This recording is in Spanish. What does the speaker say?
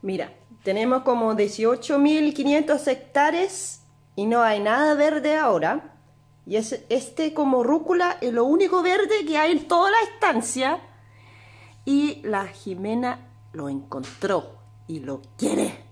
Mira, tenemos como 18.500 hectáreas y no hay nada verde ahora. Y este como rúcula es lo único verde que hay en toda la estancia. Y la Jimena lo encontró y lo quiere.